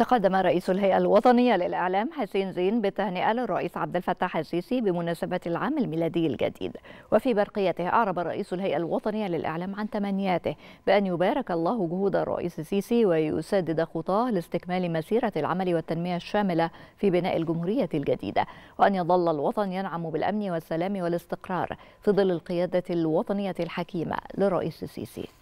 تقدم رئيس الهيئة الوطنية للإعلام حسين زين بالتهنئة للرئيس عبد الفتاح السيسي بمناسبة العام الميلادي الجديد وفي برقيته أعرب رئيس الهيئة الوطنية للإعلام عن تمنياته بأن يبارك الله جهود الرئيس السيسي ويسدد خطاه لاستكمال مسيرة العمل والتنمية الشاملة في بناء الجمهورية الجديدة وأن يظل الوطن ينعم بالأمن والسلام والاستقرار في ظل القيادة الوطنية الحكيمة للرئيس السيسي